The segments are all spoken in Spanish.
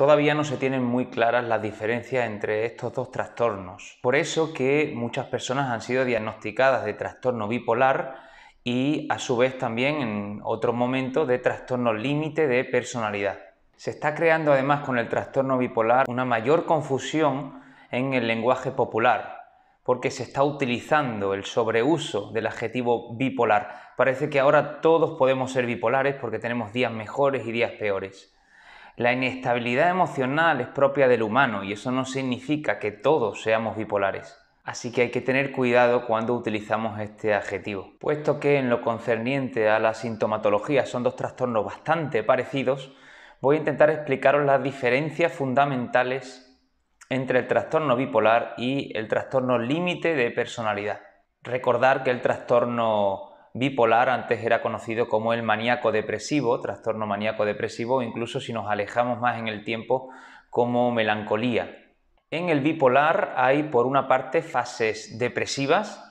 Todavía no se tienen muy claras las diferencias entre estos dos trastornos. Por eso que muchas personas han sido diagnosticadas de trastorno bipolar y a su vez también en otro momento de trastorno límite de personalidad. Se está creando además con el trastorno bipolar una mayor confusión en el lenguaje popular, porque se está utilizando el sobreuso del adjetivo bipolar. Parece que ahora todos podemos ser bipolares porque tenemos días mejores y días peores. La inestabilidad emocional es propia del humano y eso no significa que todos seamos bipolares. Así que hay que tener cuidado cuando utilizamos este adjetivo, puesto que en lo concerniente a la sintomatología son dos trastornos bastante parecidos, voy a intentar explicaros las diferencias fundamentales entre el trastorno bipolar y el trastorno límite de personalidad. Recordar que el trastorno bipolar antes era conocido como el maníaco depresivo, trastorno maníaco depresivo, incluso si nos alejamos más en el tiempo, como melancolía. En el bipolar hay, por una parte, fases depresivas,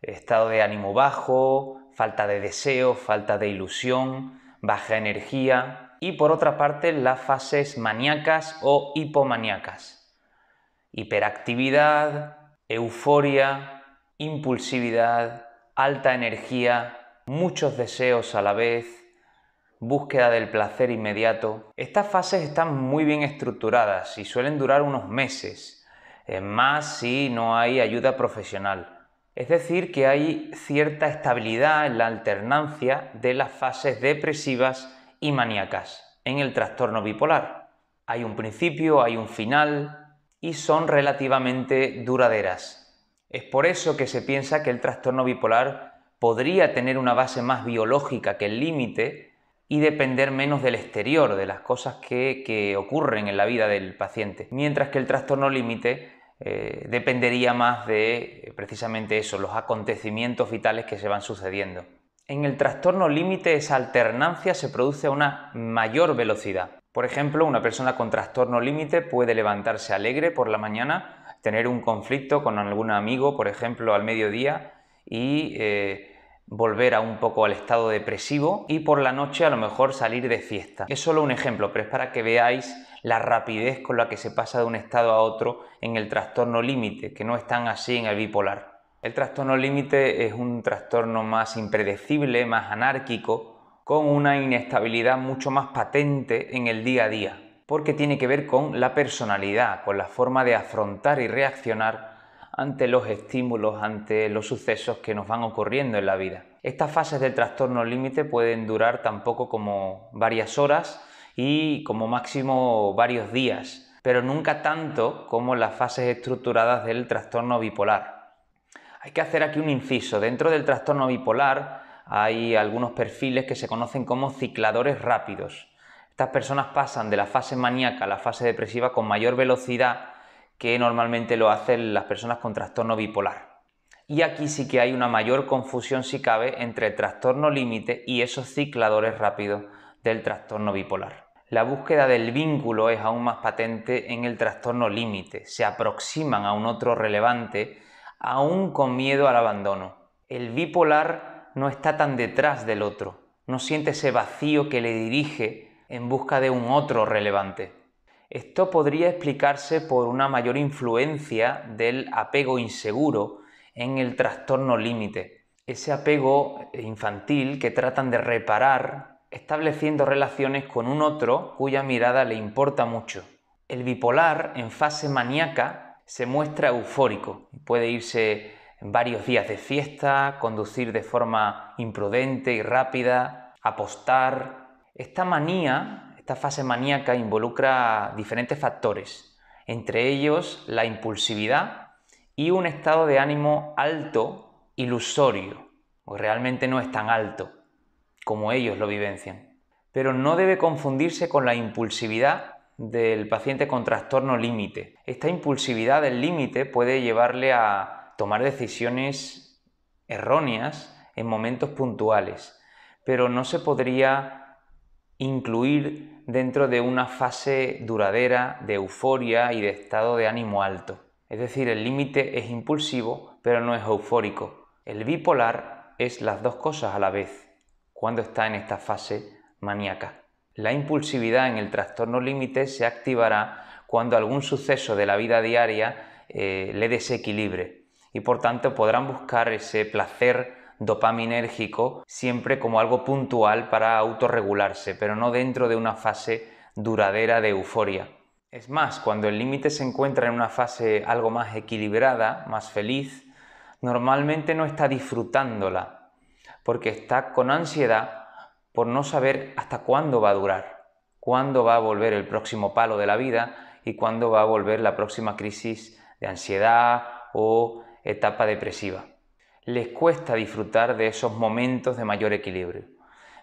estado de ánimo bajo, falta de deseo, falta de ilusión, baja energía, y por otra parte, las fases maníacas o hipomaníacas, hiperactividad, euforia, impulsividad, alta energía, muchos deseos a la vez, búsqueda del placer inmediato. Estas fases están muy bien estructuradas y suelen durar unos meses, más si no hay ayuda profesional. Es decir, que hay cierta estabilidad en la alternancia de las fases depresivas y maníacas en el trastorno bipolar. Hay un principio, hay un final y son relativamente duraderas. Es por eso que se piensa que el trastorno bipolar podría tener una base más biológica que el límite y depender menos del exterior, de las cosas que, ocurren en la vida del paciente, mientras que el trastorno límite eh, dependería más de eh, precisamente eso, los acontecimientos vitales que se van sucediendo. En el trastorno límite esa alternancia se produce a una mayor velocidad. Por ejemplo, una persona con trastorno límite puede levantarse alegre por la mañana tener un conflicto con algún amigo, por ejemplo, al mediodía y eh, volver a un poco al estado depresivo y por la noche a lo mejor salir de fiesta. Es solo un ejemplo, pero es para que veáis la rapidez con la que se pasa de un estado a otro en el trastorno límite, que no es tan así en el bipolar. El trastorno límite es un trastorno más impredecible, más anárquico, con una inestabilidad mucho más patente en el día a día porque tiene que ver con la personalidad, con la forma de afrontar y reaccionar ante los estímulos, ante los sucesos que nos van ocurriendo en la vida. Estas fases del trastorno límite pueden durar tampoco como varias horas y como máximo varios días, pero nunca tanto como las fases estructuradas del trastorno bipolar. Hay que hacer aquí un inciso. Dentro del trastorno bipolar hay algunos perfiles que se conocen como cicladores rápidos. Estas personas pasan de la fase maníaca a la fase depresiva con mayor velocidad que normalmente lo hacen las personas con trastorno bipolar. Y aquí sí que hay una mayor confusión, si cabe, entre el trastorno límite y esos cicladores rápidos del trastorno bipolar. La búsqueda del vínculo es aún más patente en el trastorno límite. Se aproximan a un otro relevante, aún con miedo al abandono. El bipolar no está tan detrás del otro, no siente ese vacío que le dirige en busca de un otro relevante. Esto podría explicarse por una mayor influencia del apego inseguro en el trastorno límite. Ese apego infantil que tratan de reparar estableciendo relaciones con un otro cuya mirada le importa mucho. El bipolar en fase maníaca se muestra eufórico. Puede irse varios días de fiesta, conducir de forma imprudente y rápida, apostar, esta manía, esta fase maníaca involucra diferentes factores, entre ellos la impulsividad y un estado de ánimo alto, ilusorio, o realmente no es tan alto como ellos lo vivencian. Pero no debe confundirse con la impulsividad del paciente con trastorno límite. Esta impulsividad del límite puede llevarle a tomar decisiones erróneas en momentos puntuales, pero no se podría incluir dentro de una fase duradera de euforia y de estado de ánimo alto. Es decir, el límite es impulsivo, pero no es eufórico. El bipolar es las dos cosas a la vez, cuando está en esta fase maníaca. La impulsividad en el trastorno límite se activará cuando algún suceso de la vida diaria eh, le desequilibre y por tanto podrán buscar ese placer dopaminérgico siempre como algo puntual para autorregularse, pero no dentro de una fase duradera de euforia. Es más, cuando el límite se encuentra en una fase algo más equilibrada, más feliz, normalmente no está disfrutándola, porque está con ansiedad por no saber hasta cuándo va a durar, cuándo va a volver el próximo palo de la vida y cuándo va a volver la próxima crisis de ansiedad o etapa depresiva les cuesta disfrutar de esos momentos de mayor equilibrio.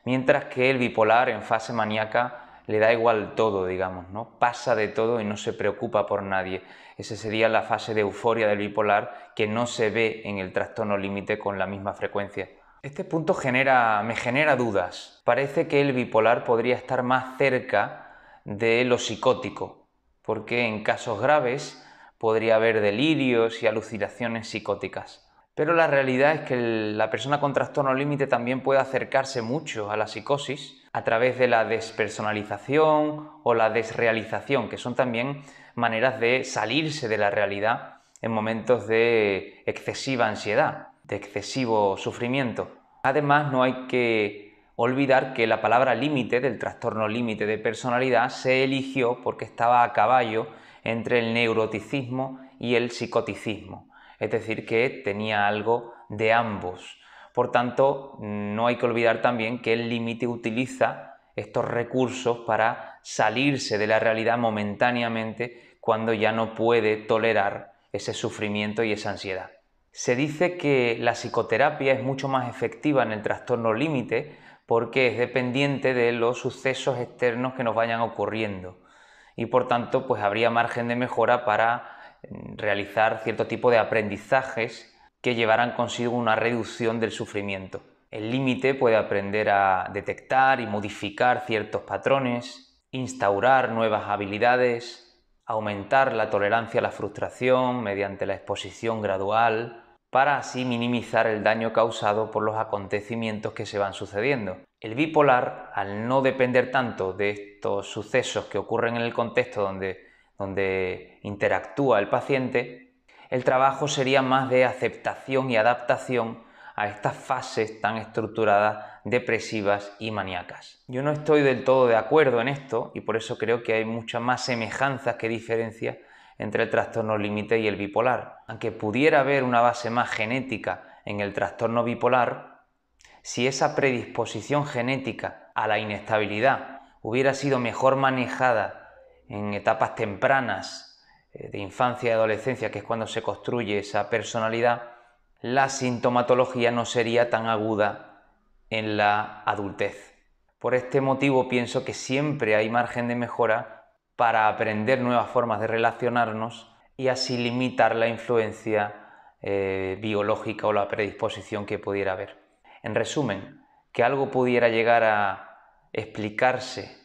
Mientras que el bipolar en fase maníaca le da igual todo, digamos, ¿no? Pasa de todo y no se preocupa por nadie. Esa sería la fase de euforia del bipolar que no se ve en el trastorno límite con la misma frecuencia. Este punto me genera dudas. Parece que el bipolar podría estar más cerca de lo psicótico, porque en casos graves podría haber delirios y alucinaciones psicóticas. Pero la realidad es que la persona con trastorno límite también puede acercarse mucho a la psicosis a través de la despersonalización o la desrealización, que son también maneras de salirse de la realidad en momentos de excesiva ansiedad, de excesivo sufrimiento. Además, no hay que olvidar que la palabra límite del trastorno límite de personalidad se eligió porque estaba a caballo entre el neuroticismo y el psicoticismo es decir, que tenía algo de ambos. Por tanto, no hay que olvidar también que el límite utiliza estos recursos para salirse de la realidad momentáneamente cuando ya no puede tolerar ese sufrimiento y esa ansiedad. Se dice que la psicoterapia es mucho más efectiva en el trastorno límite porque es dependiente de los sucesos externos que nos vayan ocurriendo y por tanto pues habría margen de mejora para realizar cierto tipo de aprendizajes que llevarán consigo una reducción del sufrimiento. El límite puede aprender a detectar y modificar ciertos patrones, instaurar nuevas habilidades, aumentar la tolerancia a la frustración mediante la exposición gradual, para así minimizar el daño causado por los acontecimientos que se van sucediendo. El bipolar, al no depender tanto de estos sucesos que ocurren en el contexto donde donde interactúa el paciente, el trabajo sería más de aceptación y adaptación a estas fases tan estructuradas, depresivas y maníacas. Yo no estoy del todo de acuerdo en esto y por eso creo que hay muchas más semejanzas que diferencias entre el trastorno límite y el bipolar. Aunque pudiera haber una base más genética en el trastorno bipolar, si esa predisposición genética a la inestabilidad hubiera sido mejor manejada en etapas tempranas eh, de infancia y adolescencia, que es cuando se construye esa personalidad, la sintomatología no sería tan aguda en la adultez. Por este motivo pienso que siempre hay margen de mejora para aprender nuevas formas de relacionarnos y así limitar la influencia eh, biológica o la predisposición que pudiera haber. En resumen, que algo pudiera llegar a explicarse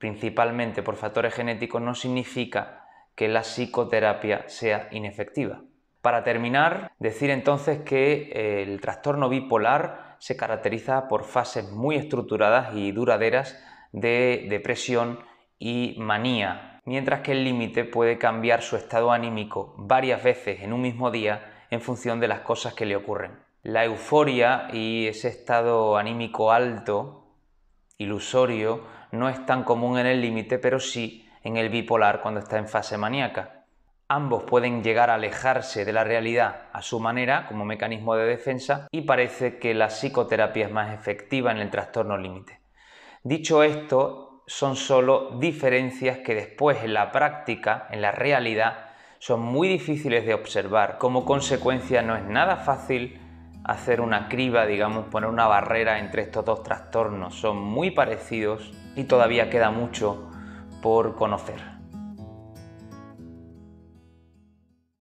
principalmente por factores genéticos no significa que la psicoterapia sea inefectiva. Para terminar, decir entonces que eh, el trastorno bipolar se caracteriza por fases muy estructuradas y duraderas de depresión y manía, mientras que el límite puede cambiar su estado anímico varias veces en un mismo día en función de las cosas que le ocurren. La euforia y ese estado anímico alto, ilusorio, no es tan común en el límite, pero sí en el bipolar cuando está en fase maníaca. Ambos pueden llegar a alejarse de la realidad a su manera como mecanismo de defensa y parece que la psicoterapia es más efectiva en el trastorno límite. Dicho esto, son solo diferencias que después en la práctica, en la realidad, son muy difíciles de observar. Como consecuencia no es nada fácil hacer una criba, digamos, poner una barrera entre estos dos trastornos. Son muy parecidos y todavía queda mucho por conocer.